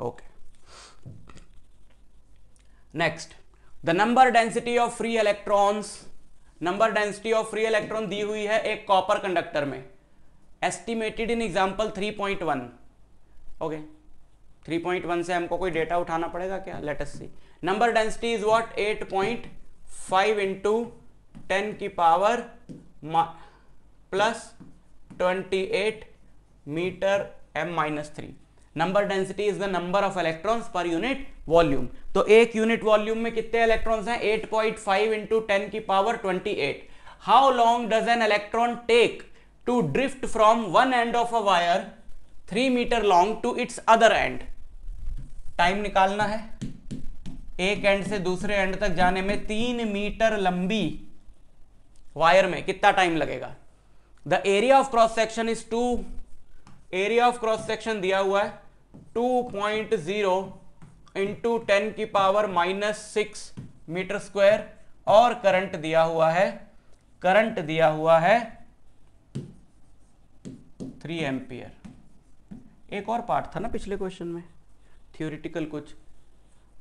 okay next the number density of free electrons number density of free electron दी हुई है एक copper conductor में estimated in example 3.1 okay 3.1 से हमको कोई data उठाना पड़ेगा क्या अस सी number density is what 8.5 point five into ten की power plus 28 metre M minus three number density is the number of electrons per unit volume तो एक यूनिट वॉल्यूम में कितने इलेक्ट्रॉन्स हैं 8.5 पॉइंट फाइव इंटू टेन की power 28 how long does an electron take to drift from one end of a wire three metre long to its other end time निकालना है एक and से दूसरे and तक जाने में तीन मीटर लंबी वायर में कितना टाइम लगेगा the area of cross section is two area of cross section दिया हुआ है 2.0 पॉइंट जीरो इंटू टेन की power minus six metre square और करंट दिया हुआ है करंट दिया हुआ है थ्री एम्पियर एक और पार्ट था ना पिछले क्वेश्चन में थियोरिटिकल कुछ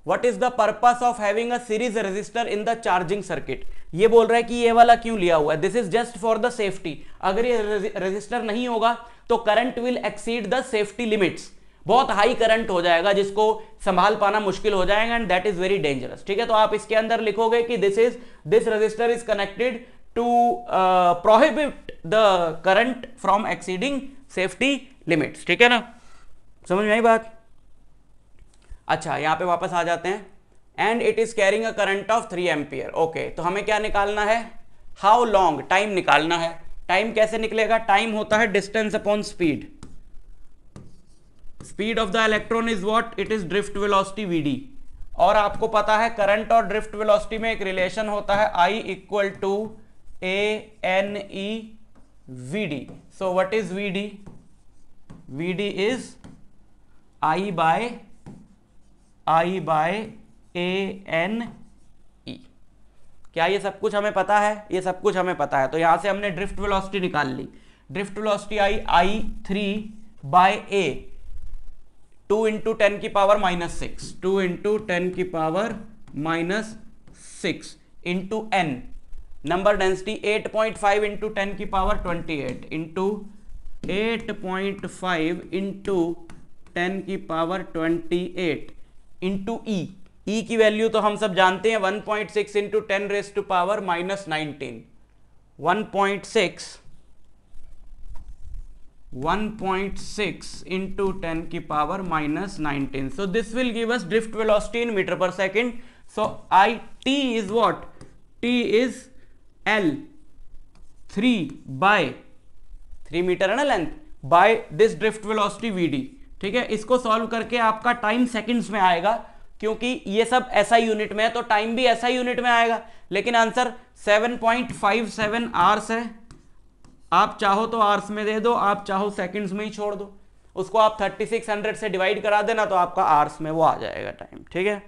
what is the purpose of having a series resistor in the charging circuit ये बोल रहा है कि ये वाला क्यों लिया हुआ है this is just for the safety अगर ये रजिस्टर नहीं होगा तो current will exceed the safety limits बहुत हाई करंट हो जाएगा जिसको संभाल पाना मुश्किल हो जाएगा and that is very dangerous ठीक है तो आप इसके अंदर लिखोगे कि this is this resistor is connected to prohibit the current from exceeding safety limits ठीक है ना समझ में आई बात अच्छा यहां पे वापस आ जाते हैं and it is carrying a current of three ampere okay तो हमें क्या निकालना है हाउ लॉन्ग टाइम निकालना है टाइम कैसे निकलेगा टाइम होता है distance upon speed speed of the electron is what it is drift velocity VD और आपको पता है करंट और ड्रिफ्ट वेलोसिटी में एक रिलेशन होता है I equal to A N E V D so what is V D V D is I by I by A N क्या ये सब कुछ हमें पता है ये सब कुछ हमें पता है तो यहां से हमने ड्रिफ्ट वेलोसिटी निकाल ली drift velocity I I three by A two into ten की power minus six two into ten की power minus six into N number density eight point five into ten की power twenty eight into eight point five into ten की power twenty eight into E e की value तो हम सब जानते हैं 1.6 point six into ten raise to power minus nineteen one point six one point six into ten की power minus nineteen so this will give us drift velocity in metre per second so I T is what T is L three by three metre है ना length by this drift velocity V D ठीक है इसको solve करके आपका time seconds में आएगा क्योंकि ये सब ऐसा यूनिट में है तो टाइम भी ऐसा यूनिट में आएगा लेकिन आंसर 7.57 आर्स है आप चाहो तो आर्स में दे दो आप चाहो सेकंड्स में ही छोड़ दो उसको आप 3600 से डिवाइड करा देना तो आपका आर्स में वो आ जाएगा टाइम ठीक है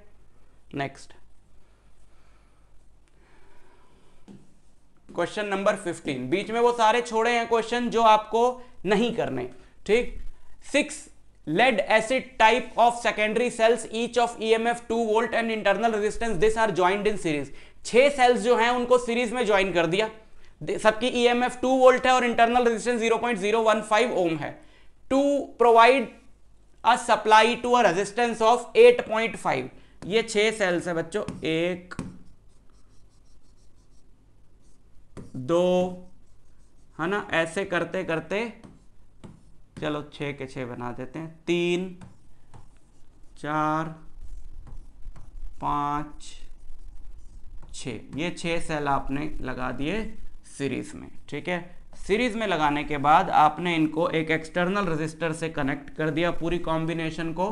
नेक्स्ट क्वेश्चन नंबर 15 बीच में वो सारे छोड़े हैं क्वेश्चन जो आपको नहीं करने ठीक six lead acid type of secondary cells each of emf 2 volt and internal resistance this are joined in series छह सेल्स जो हैं उनको सीरीज में ज्वाइन कर दिया सबकी ईएमएफ 2 वोल्ट है और इंटरनल रेजिस्टेंस 0.015 ओम है to provide a supply to a resistance of 8.5 ये छह सेल्स है बच्चों एक दो है ना ऐसे करते करते चलो छ के छ बना देते हैं तीन चार पाँच छ ये छः सेल आपने लगा दिए सीरीज में ठीक है सीरीज में लगाने के बाद आपने इनको एक एक्सटर्नल रजिस्टर से कनेक्ट कर दिया पूरी कॉम्बिनेशन को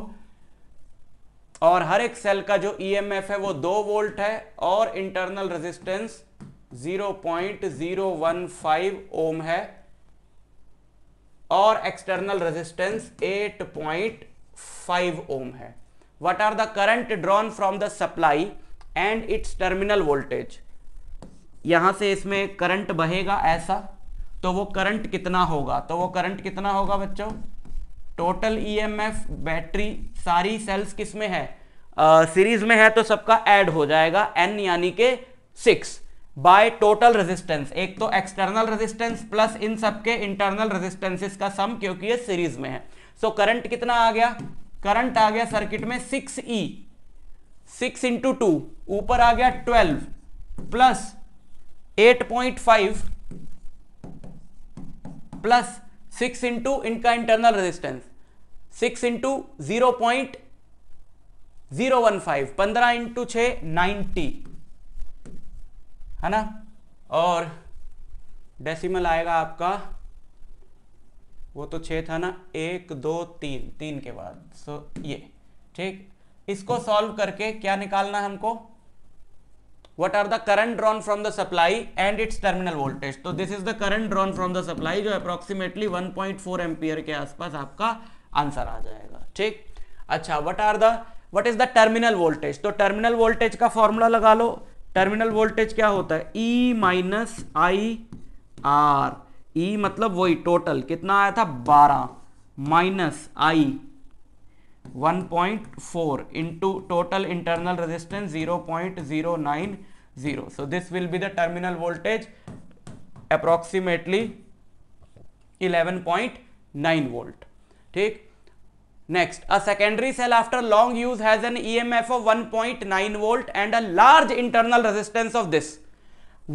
और हर एक सेल का जो ईएमएफ e है वो दो वोल्ट है और इंटरनल रेजिस्टेंस 0.015 ओम है और एक्सटर्नल रेजिस्टेंस 8.5 ओम है what are the current drawn from the supply and its terminal voltage यहां से इसमें करंट बहेगा ऐसा तो वो करंट कितना होगा तो वो करंट कितना होगा बच्चों टोटल ईएमएफ बैटरी सारी सेल्स किस में है सीरीज uh, में है तो सबका ऐड हो जाएगा एन यानी के सिक्स बाय टोटल रेजिस्टेंस एक तो एक्सटर्नल रेजिस्टेंस प्लस इन सबके इंटरनल रेजिस्टेंसिस का सम क्योंकि ये सीरीज में है सो so, करंट कितना आ गया करंट आ गया सर्किट में six E six into two ऊपर आ गया twelve plus eight point five plus six into इनका internal resistance six into zero point zero one five पंद्रह इंटू छ नाइनटी है ना और डेसिमल आएगा आपका वो तो छः था ना एक दो तीन तीन के बाद सो ये ठीक इसको सॉल्व करके क्या निकालना है हमको what are the current drawn from the supply and its terminal voltage तो this is the current drawn from the supply जो अप्रोक्सीमेटली 1.4 पॉइंट एम्पियर के आसपास आपका आंसर आ जाएगा ठीक अच्छा what are the what is the terminal voltage तो टर्मिनल वोल्टेज का फॉर्मूला लगा लो टर्मिनल वोल्टेज क्या होता है E minus I R E मतलब वही टोटल कितना आया था बारह minus I 1.4 point four into total internal resistance 0.090 so this will be the terminal voltage approximately 11.9 volt ठीक next a secondary cell after long use has an E of one point nine volt and a large internal resistance of this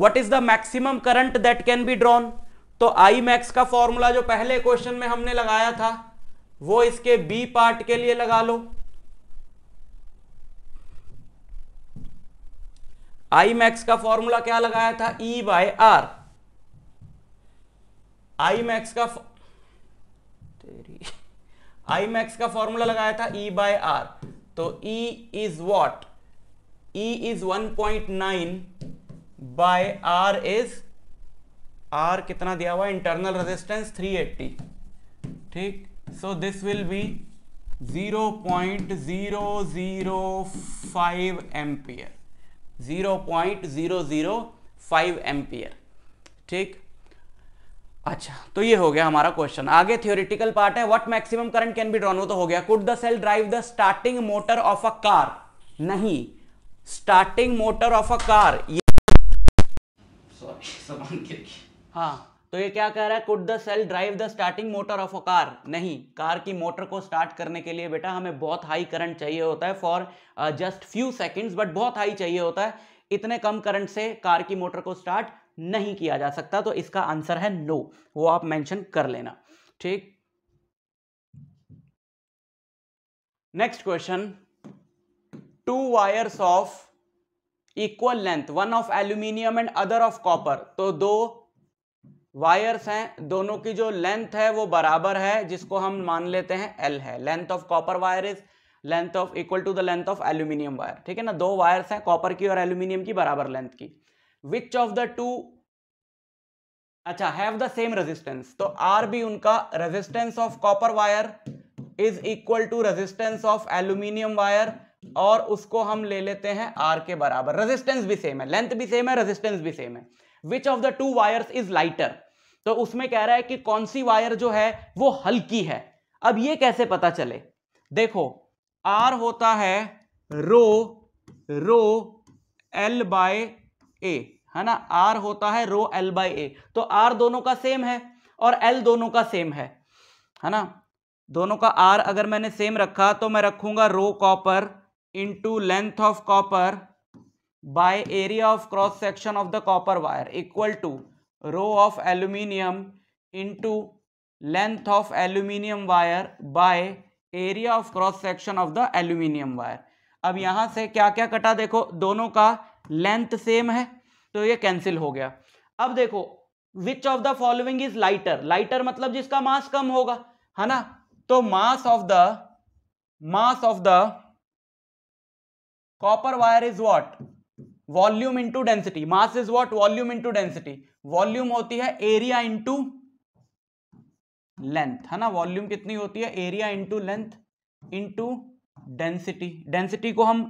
what is the maximum current that can be drawn तो I max का formula जो पहले question में हमने लगाया था वो इसके बी पार्ट के लिए लगा लो आई मैक्स का फॉर्मूला क्या लगाया था E by R I max का आई मैक्स का फॉर्मूला लगाया था ई बाय आर तो E is what E is 1.9 point nine by R is R कितना दिया हुआ इंटरनल रेजिस्टेंस 380 ठीक so this will be 0.005 ampere five ampere ठीक अच्छा तो ये हो गया हमारा क्वेश्चन आगे थियोरिटिकल पार्ट है what maximum current can be drawn वो तो हो गया could the cell drive the starting motor of a car नहीं starting motor of a car ये हाँ तो ये क्या कह रहा है could the cell drive the starting motor of a car नहीं कार की मोटर को स्टार्ट करने के लिए बेटा हमें बहुत हाई करंट चाहिए होता है for just few seconds but बहुत हाई चाहिए होता है इतने कम करंट से कार की मोटर को स्टार्ट नहीं किया जा सकता तो इसका आंसर है नो वो आप मेंशन कर लेना ठीक next question two wires of equal length one of aluminium and other of copper तो दो वायर्स हैं दोनों की जो लेंथ है वो बराबर है जिसको हम मान लेते हैं एल है length of copper wire is length of equal to the length of aluminium wire ठीक है ना दो वायर्स हैं कॉपर की और एल्यूमिनियम की बराबर लेंथ की विच ऑफ द टू अच्छा हैव द सेम रेजिस्टेंस तो आर भी उनका resistance of copper wire is equal to resistance of aluminium wire और उसको हम ले लेते हैं आर के बराबर रेजिस्टेंस भी सेम है लेंथ भी सेम है रेजिस्टेंस भी सेम है which of the two wires is lighter तो उसमें कह रहा है कि कौन सी वायर जो है वो हल्की है अब ये कैसे पता चले देखो आर होता है रो रो एल बाय ए है ना आर होता है रो एल बाई ए तो आर दोनों का सेम है और एल दोनों का सेम है है ना दोनों का आर अगर मैंने सेम रखा तो मैं रखूंगा rho copper into length of copper by area of cross section of the copper wire equal to rho of aluminium into length of aluminium wire by area of cross section of the aluminium wire अब यहां से क्या क्या कटा देखो दोनों का length same है तो ये कैंसिल हो गया अब देखो which of the following is lighter lighter मतलब जिसका मास कम होगा है ना तो mass of the mass of the copper wire is what volume into density mass is what volume into density volume होती है एरिया इंटू लेंथ है ना वॉल्यूम कितनी होती है area into length into density density को हम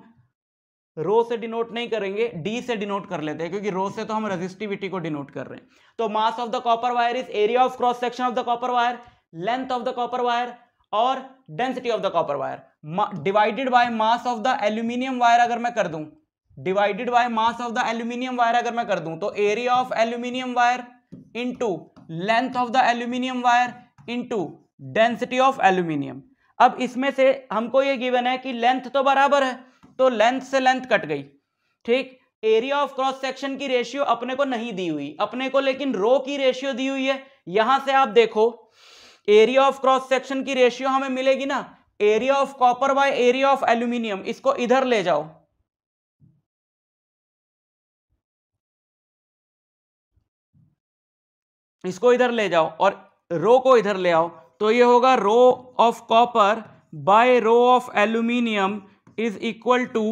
रो से डिनोट नहीं करेंगे डी से डिनोट कर लेते हैं क्योंकि रो से तो हम रेजिस्टिविटी को डिनोट कर रहे हैं तो mass of the copper wire is area of cross section of the copper wire length of the copper wire और density of the copper wire divided by mass of the aluminium wire अगर मैं कर दूं divided by mass of the aluminium wire अगर मैं कर दूं तो area of aluminium wire into length of the aluminium wire into density of aluminium अब इसमें से हमको ये गिवन है कि लेंथ तो बराबर है तो लेंथ से लेंथ कट गई ठीक एरिया ऑफ क्रॉस सेक्शन की रेशियो अपने को नहीं दी हुई अपने को लेकिन रो की रेशियो दी हुई है यहां से आप देखो एरिया ऑफ क्रॉस सेक्शन की रेशियो हमें मिलेगी ना area of copper by area of aluminium इसको इधर ले जाओ इसको इधर ले जाओ और रो को इधर ले आओ तो ये होगा rho of copper by rho of aluminium is equal to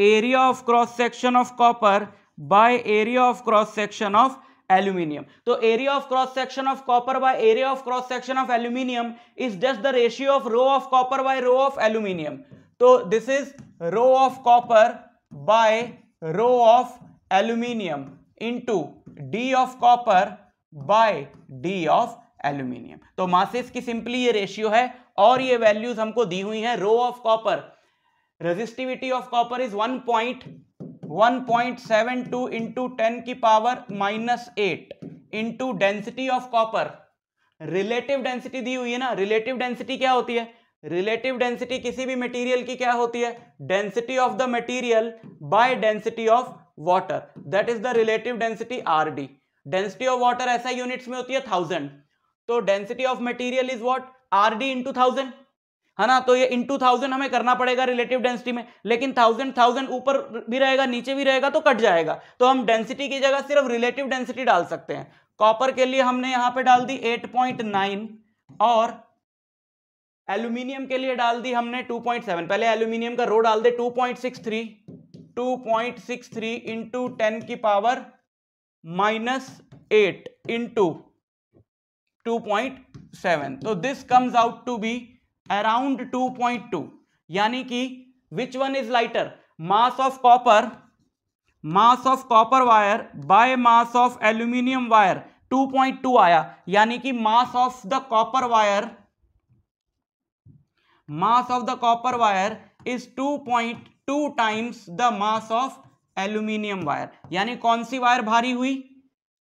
area of cross section of copper by area of cross section of aluminium तो area of cross section of copper by area of cross section of aluminium is just the ratio of rho of copper by rho of aluminium तो this is rho of copper by rho of aluminium to D of copper by D of aluminium तो masses की simply ये ratio है और ये values हमको दी हुई है rho of copper resistivity of copper is one point one point seven two into ten की power minus eight into density of copper relative density दी हुई है ना रिलेटिव डेंसिटी क्या होती है रिलेटिव डेंसिटी किसी भी मटेरियल की क्या होती है density of the material by density of water that is the relative density R D density of water ऐसा यूनिट्स में होती है थाउजेंड तो density of material is what R D into thousand है ना तो ये टू थाउजेंड हमें करना पड़ेगा रिलेटिव डेंसिटी में लेकिन थाउजेंड थाउजेंड ऊपर भी रहेगा नीचे भी रहेगा तो कट जाएगा तो हम डेंसिटी की जगह सिर्फ रिलेटिव डेंसिटी डाल सकते हैं कॉपर के लिए हमने यहां पे डाल दी 8.9 और एल्यूमिनियम के लिए डाल दी हमने 2.7 पहले एल्यूमिनियम का रो डाल दे 2.63 2.63 इंटू टेन की power minus eight into two point seven तो this comes out to be around 2.2 यानी कि which one is lighter mass of copper mass of copper wire by mass of aluminium wire 2.2 आया यानी कि mass of the copper wire mass of the copper wire is 2.2 times the mass of aluminium wire यानी कौन सी wire भारी हुई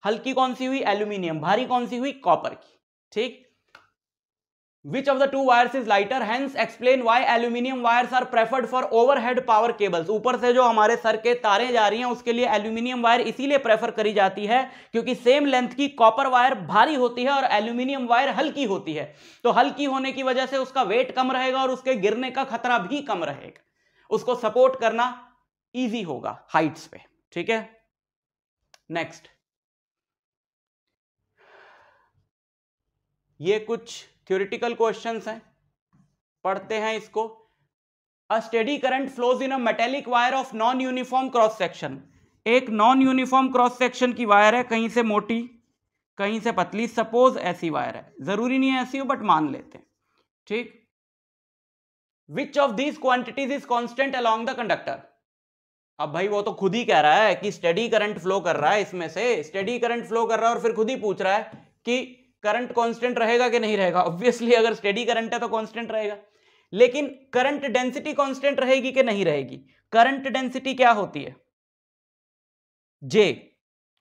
हल्की कौन सी हुई एल्यूमिनियम भारी कौन सी हुई कॉपर की ठीक which of the two wires is lighter hence explain why aluminium wires are preferred for overhead power cables ऊपर से जो हमारे सर के तारे जा रही हैं उसके लिए एल्यूमिनियम वायर इसीलिए प्रेफर करी जाती है क्योंकि सेम लेंथ की कॉपर वायर भारी होती है और एल्यूमिनियम वायर हल्की होती है तो हल्की होने की वजह से उसका वेट कम रहेगा और उसके गिरने का खतरा भी कम रहेगा उसको सपोर्ट करना ईजी होगा हाइट्स पे ठीक है नेक्स्ट ये कुछ थ्योरिटिकल क्वेश्चन हैं पढ़ते हैं इसको a steady current flows in a metallic wire of non uniform cross section एक नॉन यूनिफॉर्म क्रॉस सेक्शन की वायर है कहीं से मोटी कहीं से पतली सपोज ऐसी वायर है जरूरी नहीं है ऐसी हो बट मान लेते हैं ठीक which of these quantities is constant along the conductor अब भाई वो तो खुद ही कह रहा है कि स्टडी करंट फ्लो कर रहा है इसमें से स्टडी करंट फ्लो कर रहा है और फिर खुद ही पूछ रहा है कि करंट कांस्टेंट रहेगा कि नहीं रहेगा ऑब्वियसली अगर स्टेडी करंट है तो कांस्टेंट रहेगा लेकिन करंट डेंसिटी कांस्टेंट रहेगी कि नहीं रहेगी करंट डेंसिटी क्या होती है जे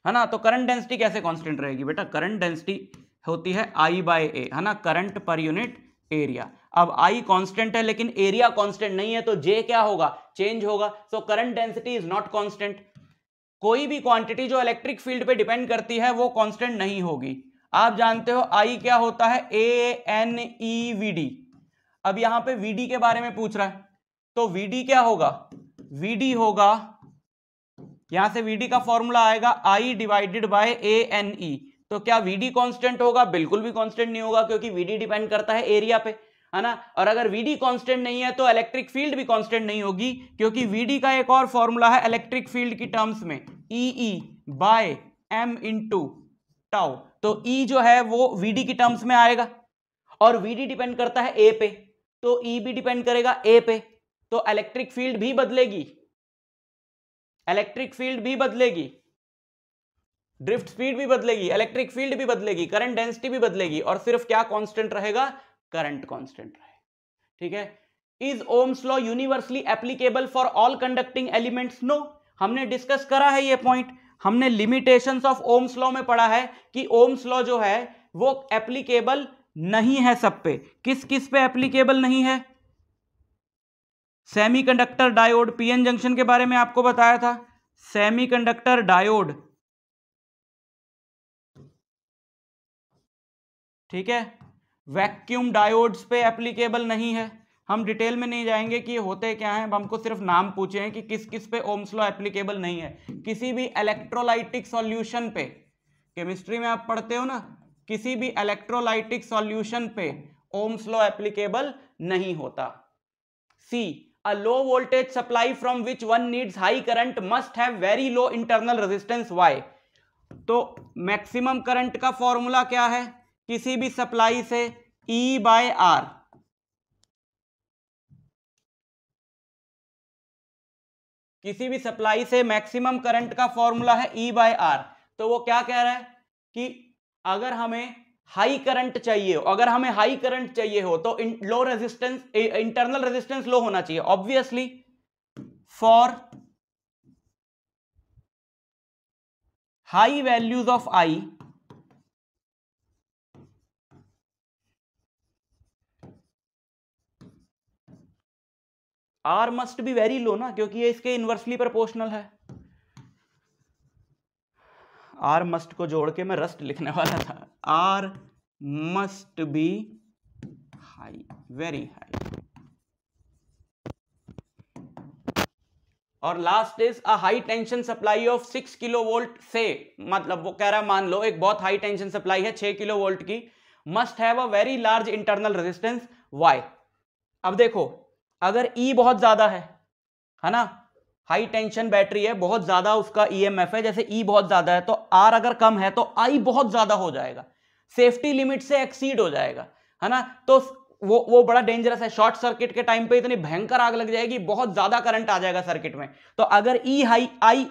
है ना तो करंट डेंसिटी कैसे कांस्टेंट रहेगी बेटा करंट डेंसिटी होती है आई बाय ए है ना करंट पर यूनिट एरिया अब आई कांस्टेंट है लेकिन एरिया कांस्टेंट नहीं है तो जे क्या होगा चेंज होगा so current density is not constant कोई भी क्वांटिटी जो इलेक्ट्रिक फील्ड पे डिपेंड करती है वो कांस्टेंट नहीं होगी आप जानते हो आई क्या होता है A N E V D अब यहां पे वीडी के बारे में पूछ रहा है तो वीडी क्या होगा वीडी होगा यहां से वीडी का फॉर्मूला आएगा I divided by A N E तो क्या वीडी कॉन्स्टेंट होगा बिल्कुल भी कॉन्स्टेंट नहीं होगा क्योंकि वीडी डिपेंड करता है एरिया पे है ना और अगर वीडी कॉन्स्टेंट नहीं है तो इलेक्ट्रिक फील्ड भी कॉन्स्टेंट नहीं होगी क्योंकि वीडी का एक और फॉर्मूला है इलेक्ट्रिक फील्ड की टर्म्स में E E by M into tau तो ई e जो है वो वीडी की टर्म्स में आएगा और वीडी डिपेंड करता है ए पे तो ई e भी डिपेंड करेगा ए पे तो इलेक्ट्रिक फील्ड भी बदलेगी इलेक्ट्रिक फील्ड भी बदलेगी ड्रिफ्ट स्पीड भी बदलेगी इलेक्ट्रिक फील्ड भी बदलेगी करंट डेंसिटी भी बदलेगी और सिर्फ क्या कांस्टेंट रहेगा करंट कांस्टेंट रहेगा ठीक है is Ohm's law universally applicable for all conducting elements no हमने डिस्कस करा है ये पॉइंट हमने लिमिटेशंस ऑफ ओम्स लॉ में पढ़ा है कि ओम्स लॉ जो है वो एप्लीकेबल नहीं है सब पे किस किस पे एप्लीकेबल नहीं है सेमीकंडक्टर डायोड पीएन जंक्शन के बारे में आपको बताया था सेमीकंडक्टर डायोड ठीक है वैक्यूम डायोड्स पे एप्लीकेबल नहीं है हम डिटेल में नहीं जाएंगे कि होते क्या हैं हमको सिर्फ नाम पूछे हैं कि किस किस पे ओम्स लॉ एप्लीकेबल नहीं है किसी भी इलेक्ट्रोलाइटिक सॉल्यूशन पे केमिस्ट्री में आप पढ़ते हो ना किसी भी इलेक्ट्रोलाइटिक सॉल्यूशन पे ओम्स लॉ एप्लीकेबल नहीं होता C a low voltage supply from which one needs high current must have very low internal resistance why तो मैक्सिमम करंट का फॉर्मूला क्या है किसी भी सप्लाई से E बाय आर किसी भी सप्लाई से मैक्सिमम करंट का फॉर्मूला है ई बाय आर तो वो क्या कह रहा है कि अगर हमें हाई करंट चाहिए हो अगर हमें हाई करंट चाहिए हो तो low resistance internal resistance low होना चाहिए obviously for high values of I R must be very low ना क्योंकि ये इसके इन्वर्सली प्रोपोर्शनल है आर मस्ट को जोड़ के मैं रस्ट लिखने वाला था R must be high very high और last is a high tension supply of six kilo volt से मतलब वो कह रहा है मान लो एक बहुत हाई टेंशन सप्लाई है छह किलो वोल्ट की must have a very large internal resistance why अब देखो अगर ई e बहुत ज्यादा है है ना हाई टेंशन बैटरी है बहुत ज्यादा उसका ईएमएफ e है जैसे ई e बहुत ज्यादा है तो आर अगर कम है तो आई बहुत ज्यादा हो जाएगा सेफ्टी लिमिट से एक्सीड हो जाएगा है ना तो वो वो बड़ा डेंजरस है शॉर्ट सर्किट के टाइम पे इतनी भयंकर आग लग जाएगी बहुत ज्यादा करंट आ जाएगा सर्किट में तो अगर ई हाई आई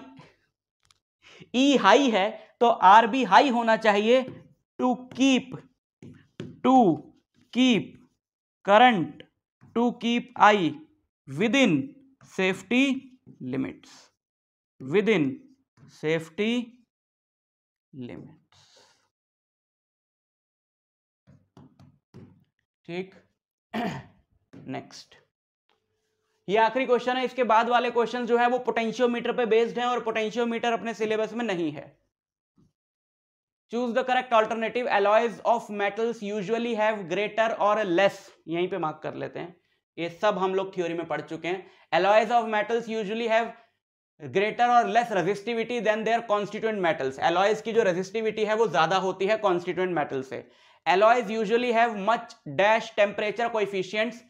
ई हाई है तो आर भी हाई होना चाहिए to keep to keep current to keep I within safety limits within safety limits ठीक नेक्स्ट ये आखिरी क्वेश्चन है इसके बाद वाले क्वेश्चन जो है वो पोटेंशियोमीटर पे बेस्ड हैं और पोटेंशियोमीटर अपने सिलेबस में नहीं है choose the correct alternative alloys of metals usually have greater और लेस यहीं पे मार्क कर लेते हैं ये सब हम लोग थ्योरी में पढ़ चुके हैं alloys of metals usually have greater और less resistivity than their constituent metals alloys की जो रेजिस्टिविटी है वो ज्यादा होती है कॉन्स्टिट्यूंट मेटल से alloys usually have much dash temperature coefficients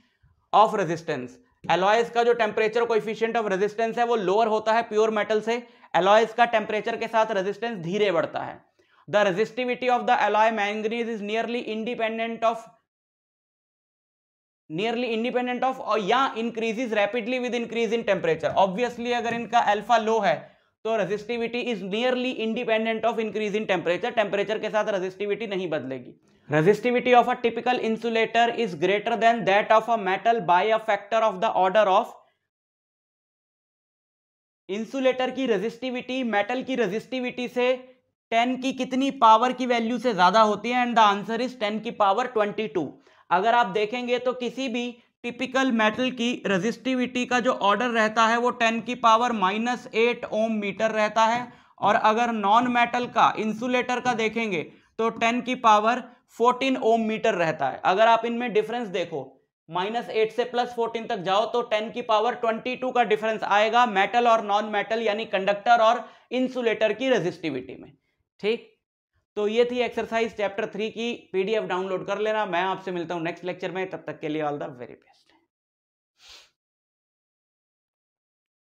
of resistance alloys का जो टेम्परेचर कोइफिशियंट ऑफ रेजिस्टेंस है वो लोअर होता है प्योर मेटल से एलॉयज का टेम्परेचर के साथ रेजिस्टेंस धीरे बढ़ता है the resistivity of the alloy manganese is nearly independent of nearly independent of और या increases rapidly with increase in temperature obviously अगर इनका एल्फा लो है तो resistivity is nearly independent of increase in temperature temperature के साथ resistivity नहीं बदलेगी resistivity of a typical insulator is greater than that of a metal by a factor of the order of insulator की resistivity metal की resistivity से ten की कितनी power की वैल्यू से ज़्यादा होती है and the answer is ten की पावर ट्वेंटी टू अगर आप देखेंगे तो किसी भी टिपिकल मेटल की रजिस्टिविटी का जो ऑर्डर रहता है वो टेन की power minus eight ohm metre रहता है और अगर नॉन मेटल का इंसुलेटर का देखेंगे तो टेन की पावर फोर्टीन ओम मीटर रहता है अगर आप इनमें डिफरेंस देखो माइनस एट से प्लस फोर्टीन तक जाओ तो टेन की पावर ट्वेंटी टू का डिफरेंस आएगा मेटल और नॉन मेटल यानी कंडक्टर और इंसुलेटर की रजिस्टिविटी में ठीक तो ये थी एक्सरसाइज चैप्टर थ्री की पीडीएफ डाउनलोड कर लेना मैं आपसे मिलता हूं नेक्स्ट लेक्चर में तब तक के लिए ऑल द वेरी बेस्ट